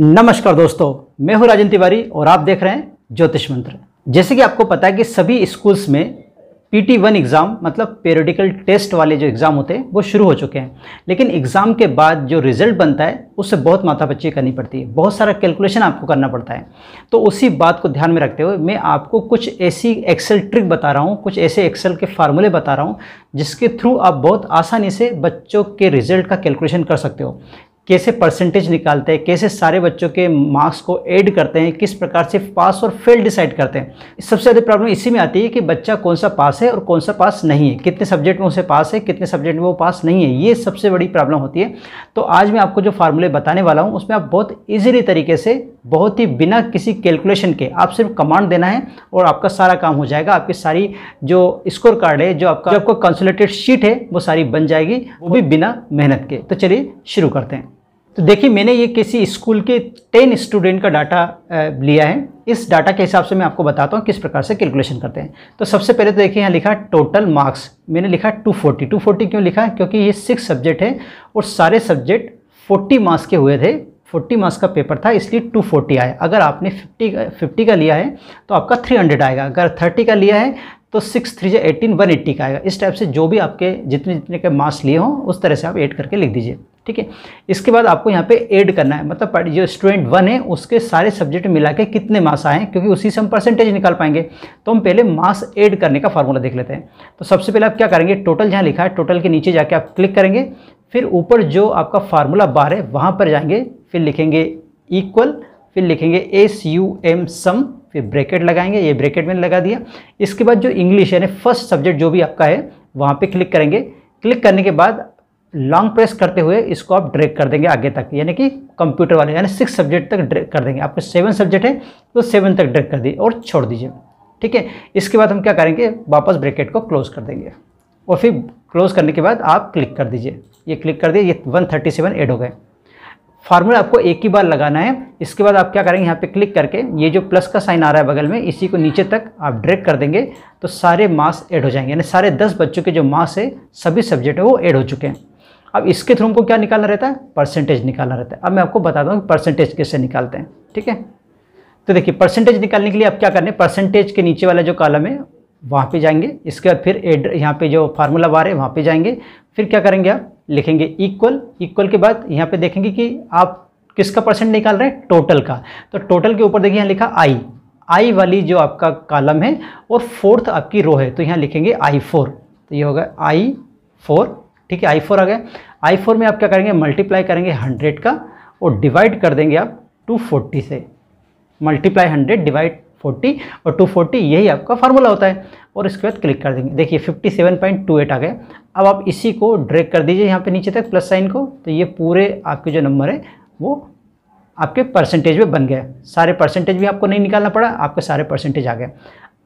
नमस्कार दोस्तों मैं हूं राजन तिवारी और आप देख रहे हैं ज्योतिष मंत्र जैसे कि आपको पता है कि सभी स्कूल्स में पीटी वन एग्ज़ाम मतलब पेरोडिकल टेस्ट वाले जो एग्ज़ाम होते हैं वो शुरू हो चुके हैं लेकिन एग्ज़ाम के बाद जो रिजल्ट बनता है उससे बहुत माथापच्ची करनी पड़ती है बहुत सारा कैलकुलेशन आपको करना पड़ता है तो उसी बात को ध्यान में रखते हुए मैं आपको कुछ ऐसी एक्सेल ट्रिक बता रहा हूँ कुछ ऐसे एक्सेल के फार्मूले बता रहा हूँ जिसके थ्रू आप बहुत आसानी से बच्चों के रिजल्ट का कैलकुलेशन कर सकते हो कैसे परसेंटेज निकालते हैं कैसे सारे बच्चों के मार्क्स को ऐड करते हैं किस प्रकार से पास और फेल डिसाइड करते हैं सबसे ज़्यादा प्रॉब्लम इसी में आती है कि बच्चा कौन सा पास है और कौन सा पास नहीं है कितने सब्जेक्ट में उसे पास है कितने सब्जेक्ट में वो पास नहीं है ये सबसे बड़ी प्रॉब्लम होती है तो आज मैं आपको जो फार्मूले बताने वाला हूँ उसमें आप बहुत ईजीली तरीके से बहुत ही बिना किसी कैलकुलेशन के आप सिर्फ कमांड देना है और आपका सारा काम हो जाएगा आपकी सारी जो स्कोर कार्ड है जो आपका जो आपको कंसुलेटेड शीट है वो सारी बन जाएगी वो भी बिना मेहनत के तो चलिए शुरू करते हैं तो देखिए मैंने ये किसी स्कूल के टेन स्टूडेंट का डाटा लिया है इस डाटा के हिसाब से मैं आपको बताता हूँ किस प्रकार से कैलकुलेशन करते हैं तो सबसे पहले तो देखिए यहाँ लिखा टोटल मार्क्स मैंने लिखा 240 240 क्यों लिखा है क्योंकि ये सिक्स सब्जेक्ट है और सारे सब्जेक्ट 40 मार्क्स के हुए थे 40 मार्क्स का पेपर था इसलिए 240 आया अगर आपने 50 का फिफ्टी का लिया है तो आपका 300 आएगा अगर 30 का लिया है तो सिक्स थ्री जो एटीन वन एट्टी का आएगा इस टाइप से जो भी आपके जितने जितने के मार्क्स लिए हों उस तरह से आप ऐड करके लिख दीजिए ठीक है इसके बाद आपको यहाँ पे ऐड करना है मतलब जो स्टूडेंट वन है उसके सारे सब्जेक्ट मिला के कितने मार्क्स आए हैं क्योंकि उसी से हम परसेंटेज निकाल पाएंगे तो हम पहले मार्क्स ऐड करने का फार्मूला देख लेते हैं तो सबसे पहले आप क्या करेंगे टोटल जहाँ लिखा है टोटल के नीचे जाके आप क्लिक करेंगे फिर ऊपर जो आपका फार्मूला बार है वहाँ पर जाएंगे फिर लिखेंगे इक्वल फिर लिखेंगे एस यू एम सम फिर ब्रैकेट लगाएंगे ये ब्रैकेट मैंने लगा दिया इसके बाद जो इंग्लिश यानी फर्स्ट सब्जेक्ट जो भी आपका है वहाँ पे क्लिक करेंगे क्लिक करने के बाद लॉन्ग प्रेस करते हुए इसको आप ड्रैग कर देंगे आगे तक यानी कि कंप्यूटर वाले यानी सिक्स सब्जेक्ट तक ड्रैग कर देंगे आपके सेवन सब्जेक्ट है तो सेवन तक ड्रैग कर दिए और छोड़ दीजिए ठीक है इसके बाद हम क्या करेंगे वापस ब्रैकेट को क्लोज कर देंगे और फिर क्लोज करने के बाद आप क्लिक कर दीजिए ये क्लिक कर दिए ये सेवन ऐड हो गए फार्मूला आपको एक ही बार लगाना है इसके बाद आप क्या करेंगे यहाँ पे क्लिक करके ये जो प्लस का साइन आ रहा है बगल में इसी को नीचे तक आप ड्रैग कर देंगे तो सारे मार्क्स ऐड हो जाएंगे यानी सारे दस बच्चों के जो मार्क्स है सभी सब्जेक्ट है वो ऐड हो चुके हैं अब इसके थ्रू हमको क्या निकालना रहता है परसेंटेज निकालना रहता है अब मैं आपको बता दूँ कि परसेंटेज कैसे निकालते हैं ठीक है तो देखिए परसेंटेज निकालने के लिए आप क्या करने परसेंटेज के नीचे वाला जो कॉलम है वहाँ पे जाएंगे इसके बाद फिर एड यहाँ पे जो फार्मूला बार है वहाँ पे जाएंगे फिर क्या करेंगे आप लिखेंगे इक्वल इक्वल के बाद यहाँ पे देखेंगे कि आप किसका परसेंट निकाल रहे हैं टोटल का तो टोटल के ऊपर देखिए यहाँ लिखा आई आई वाली जो आपका कॉलम है और फोर्थ आपकी रो है तो यहाँ लिखेंगे आई फोर तो ये होगा आई फोर ठीक है आई फोर आ गया आई फोर में आप क्या करेंगे मल्टीप्लाई करेंगे हंड्रेड का और डिवाइड कर देंगे आप टू फोर्टी से मल्टीप्लाई हंड्रेड डिवाइड फोर्टी और टू फोर्टी यही आपका फार्मूला होता है और इसके बाद क्लिक कर देंगे देखिए fifty seven point two eight आ गया अब आप इसी को ड्रैग कर दीजिए यहाँ पे नीचे तक प्लस साइन को तो ये पूरे आपके जो नंबर है वो आपके परसेंटेज में बन गए सारे परसेंटेज भी आपको नहीं निकालना पड़ा आपके सारे परसेंटेज आ गए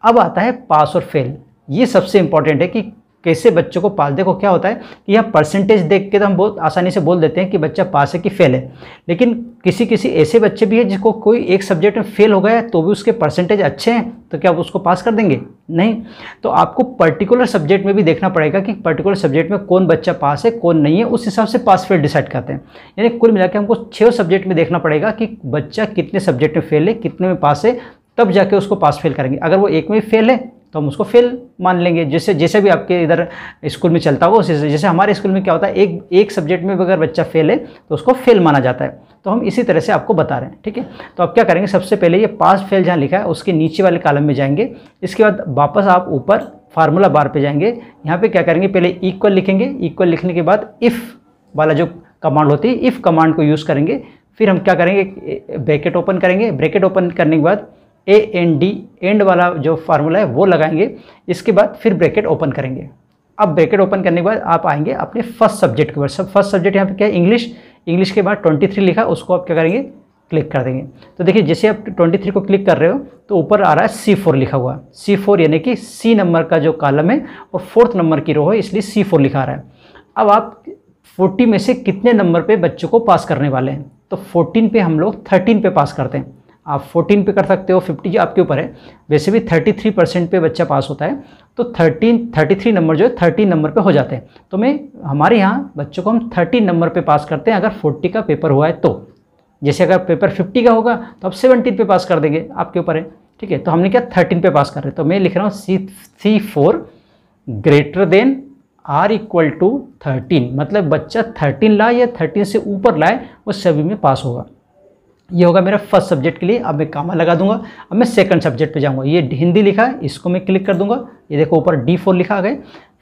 अब आता है पास और फेल ये सबसे इंपॉर्टेंट है कि कैसे बच्चों को पास देखो क्या होता है कि यह परसेंटेज देख के तो हम बहुत आसानी से बोल देते हैं कि बच्चा पास है कि फेल है लेकिन किसी किसी ऐसे बच्चे भी है जिसको कोई एक सब्जेक्ट में फेल हो गया है तो भी उसके परसेंटेज अच्छे हैं तो क्या आप उसको पास कर देंगे नहीं तो आपको पर्टिकुलर सब्जेक्ट में भी देखना पड़ेगा कि पर्टिकुलर सब्जेक्ट में कौन बच्चा पास है कौन नहीं है उस हिसाब से पास फेल डिसाइड करते हैं यानी कुल मिला हमको छः सब्जेक्ट में देखना पड़ेगा कि बच्चा कितने सब्जेक्ट में फेल है कितने में पास है तब जाके उसको पास फेल करेंगे अगर वो एक में फेल है तो हम उसको फेल मान लेंगे जैसे जैसे भी आपके इधर स्कूल में चलता हो उसी जैसे हमारे स्कूल में क्या होता है एक एक सब्जेक्ट में भी अगर बच्चा फेल है तो उसको फेल माना जाता है तो हम इसी तरह से आपको बता रहे हैं ठीक है तो आप क्या करेंगे सबसे पहले ये पास फेल जहाँ लिखा है उसके नीचे वाले कालम में जाएंगे इसके बाद वापस आप ऊपर फार्मूला बार पे जाएंगे यहाँ पर क्या करेंगे पहले इक्वल लिखेंगे इक्वल लिखने के बाद इफ़ वाला जो कमांड होती है इफ़ कमांड को यूज़ करेंगे फिर हम क्या करेंगे ब्रैकेट ओपन करेंगे ब्रैकेट ओपन करने के बाद ए एन डी एंड वाला जो फार्मूला है वो लगाएंगे इसके बाद फिर ब्रैकेट ओपन करेंगे अब ब्रैकेट ओपन करने के बाद आप आएंगे अपने फर्स्ट सब्जेक्ट के ऊपर सब फर्स्ट सब्जेक्ट यहाँ पे क्या है इंग्लिश इंग्लिश के बाद 23 लिखा उसको आप क्या करेंगे क्लिक कर देंगे तो देखिए जैसे आप 23 को क्लिक कर रहे हो तो ऊपर आ रहा है सी फोर लिखा हुआ सी फोर यानी कि सी नंबर का जो कालम है और फोर्थ नंबर की रो है इसलिए सी फोर लिखा रहा है अब आप फोर्टी में से कितने नंबर पर बच्चों को पास करने वाले हैं तो फोर्टीन पे हम लोग थर्टीन पे पास करते हैं आप 14 पे कर सकते हो 50 आपके ऊपर है वैसे भी 33 परसेंट पे बच्चा पास होता है तो 13 33 नंबर जो है 13 नंबर पे हो जाते हैं तो मैं हमारे यहाँ बच्चों को हम 13 नंबर पे पास करते हैं अगर 40 का पेपर हुआ है तो जैसे अगर पेपर 50 का होगा तो आप सेवनटीन पे पास कर देंगे आपके ऊपर है ठीक है तो हमने क्या थर्टीन पर पास कर रहे हैं तो मैं लिख रहा हूँ C C four greater than or equal to thirteen मतलब बच्चा थर्टीन लाए या थर्टीन से ऊपर लाए वो सभी में पास होगा ये होगा मेरा फर्स्ट सब्जेक्ट के लिए अब मैं कामा लगा दूंगा अब मैं सेकंड सब्जेक्ट पे जाऊंगा ये हिंदी लिखा है इसको मैं क्लिक कर दूंगा ये देखो ऊपर डी फोर लिखा आ गया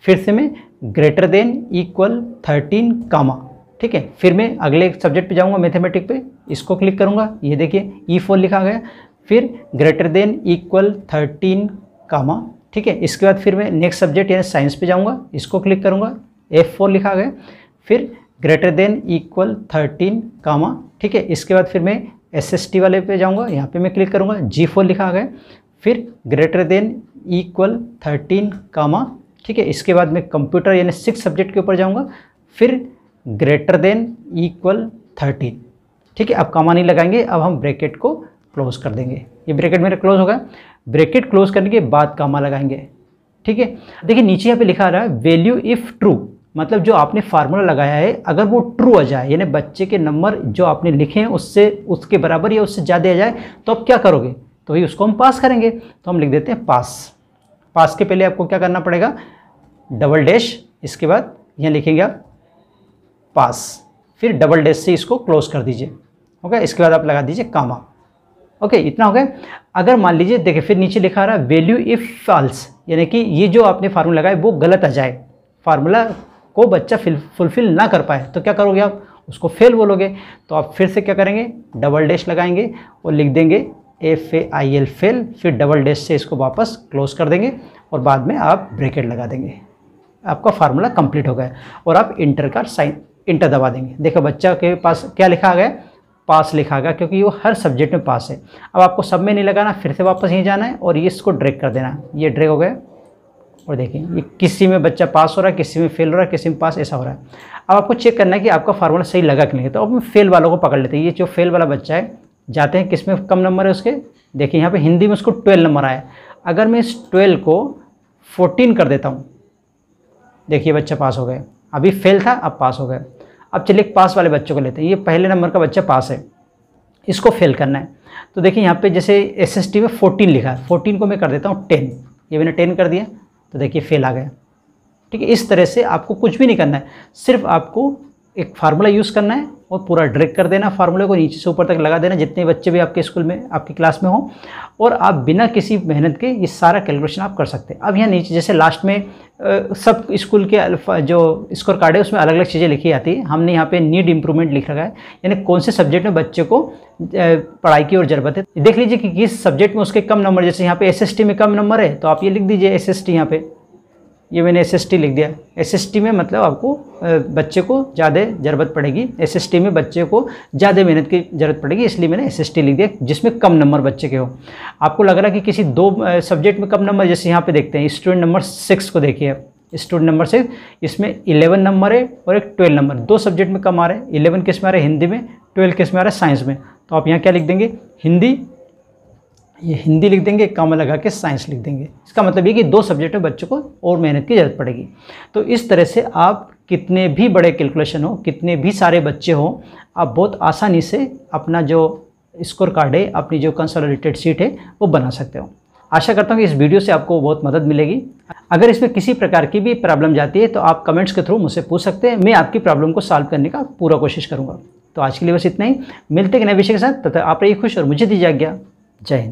फिर से मैं greater than equal thirteen comma ठीक है फिर मैं अगले सब्जेक्ट पे जाऊंगा मैथमेटिक पे इसको क्लिक करूंगा ये देखिए ई e फोर लिखा गया फिर greater than equal thirteen comma ठीक है इसके बाद फिर मैं नेक्स्ट सब्जेक्ट यानी साइंस पे जाऊंगा इसको क्लिक करूंगा एफ फोर लिखा गया फिर greater than equal thirteen comma ठीक है इसके बाद फिर मैं एस वाले पे जाऊँगा यहाँ पे मैं क्लिक करूँगा जी फोर लिखा गया फिर greater than equal thirteen comma ठीक है इसके बाद मैं कंप्यूटर यानी सिक्स सब्जेक्ट के ऊपर जाऊँगा फिर ग्रेटर देन इक्वल थर्टीन ठीक है अब कामा नहीं लगाएंगे अब हम ब्रैकेट को क्लोज कर देंगे ये ब्रैकेट मेरा क्लोज होगा ब्रैकेट क्लोज करने के बाद कामा लगाएंगे ठीक है देखिए नीचे यहाँ पे लिखा आ रहा है वैल्यू इफ़ ट्रू मतलब जो आपने फार्मूला लगाया है अगर वो ट्रू आ जाए यानी बच्चे के नंबर जो आपने लिखे हैं उससे उसके बराबर या उससे ज़्यादा आ जाए तो आप क्या करोगे तो ही उसको हम पास करेंगे तो हम लिख देते हैं पास पास के पहले आपको क्या करना पड़ेगा डबल डैश इसके बाद यहाँ लिखेंगे आप पास फिर डबल डैश से इसको क्लोज कर दीजिए ओके इसके बाद आप लगा दीजिए कामा ओके इतना हो गया अगर मान लीजिए देखिए फिर नीचे लिखा रहा वैल्यू इफ़ फॉल्स यानी कि ये जो आपने फार्मूला लगाया वो गलत आ जाए फार्मूला वो बच्चा फुलफिल ना कर पाए तो क्या करोगे आप उसको फेल बोलोगे तो आप फिर से क्या करेंगे डबल डैश लगाएंगे और लिख देंगे F A I L fail फिर डबल डैश से इसको वापस क्लोज कर देंगे और बाद में आप ब्रेकेट लगा देंगे आपका फार्मूला कंप्लीट हो गया और आप इंटर का साइन इंटर दबा देंगे देखो बच्चा के पास क्या लिखा गया पास लिखा गया क्योंकि वो हर सब्जेक्ट में पास है अब आपको सब में नहीं लगाना फिर से वापस यहीं जाना है और ये इसको ड्रैग कर देना ये ड्रैग हो गया और देखें ये किसी में बच्चा पास हो रहा है किसी में फेल हो रहा है किसी में पास ऐसा हो रहा है अब आपको चेक करना है कि आपका फार्मूला सही लगा कि नहीं तो अब हम फेल वालों को पकड़ लेते हैं ये जो फेल वाला बच्चा है जाते हैं किस में कम नंबर है उसके देखिए यहाँ पे हिंदी में उसको ट्वेल्व नंबर आया अगर मैं इस ट्वेल्व को फोर्टीन कर देता हूँ देखिए बच्चा पास हो गए अभी फेल था अब पास हो गए अब चलिए पास वाले बच्चों को लेते हैं ये पहले नंबर का बच्चा पास है इसको फेल करना है तो देखिए यहाँ पर जैसे एस में फोर्टीन लिखा है फोर्टीन को मैं कर देता हूँ टेन ये मैंने टेन कर दिया तो देखिए फेल आ गया ठीक है इस तरह से आपको कुछ भी नहीं करना है सिर्फ आपको एक फार्मूला यूज़ करना है और पूरा ड्रैग कर देना फार्मूले को नीचे से ऊपर तक लगा देना जितने बच्चे भी आपके स्कूल में आपकी क्लास में हों और आप बिना किसी मेहनत के ये सारा कैलकुलेशन आप कर सकते हैं अब यहाँ नीचे जैसे लास्ट में आ, सब स्कूल के जो स्कोर कार्ड है उसमें अलग अलग चीज़ें लिखी आती है हमने यहाँ पर नीड इम्प्रूवमेंट लिख रखा है यानी कौन से सब्जेक्ट में बच्चे को पढ़ाई की और ज़रूरत है देख लीजिए कि किस सब्जेक्ट में उसके कम नंबर जैसे यहाँ पे एस में कम नंबर है तो आप ये लिख दीजिए टी यहाँ पे ये मैंने एस लिख दिया एस में मतलब आपको बच्चे को ज़्यादा ज़रूरत पड़ेगी एस में बच्चे को ज़्यादा मेहनत की ज़रूरत पड़ेगी इसलिए मैंने एस लिख दिया जिसमें कम नंबर बच्चे के हो आपको लग रहा है कि किसी दो सब्जेक्ट में कम नंबर जैसे यहाँ पे देखते हैं स्टूडेंट नंबर सिक्स को देखिए स्टूडेंट नंबर सिक्स इसमें इलेवन नंबर है और एक ट्वेल्व नंबर दो सब्जेक्ट में कम आ रहे हैं इलेवन किस में आ रहे हैं हिंदी में ट्वेल्व किस में आ रहा है साइंस में तो आप यहाँ क्या लिख देंगे हिंदी ये हिंदी लिख देंगे कामा लगा के साइंस लिख देंगे इसका मतलब ये कि दो सब्जेक्ट में बच्चों को और मेहनत की ज़रूरत पड़ेगी तो इस तरह से आप कितने भी बड़े कैलकुलेशन हो कितने भी सारे बच्चे हों आप बहुत आसानी से अपना जो स्कोर कार्ड है अपनी जो कंसोलिडेटेड सीट है वो बना सकते हो आशा करता हूँ कि इस वीडियो से आपको बहुत मदद मिलेगी अगर इसमें किसी प्रकार की भी प्रॉब्लम जाती है तो आप कमेंट्स के थ्रू मुझसे पूछ सकते हैं मैं आपकी प्रॉब्लम को सॉल्व करने का पूरा कोशिश करूँगा तो आज के लिए बस इतना ही मिलते हैं नए विषय के साथ तथा तो आप रहिए खुश और मुझे दीजिए आज्ञा जय हिंद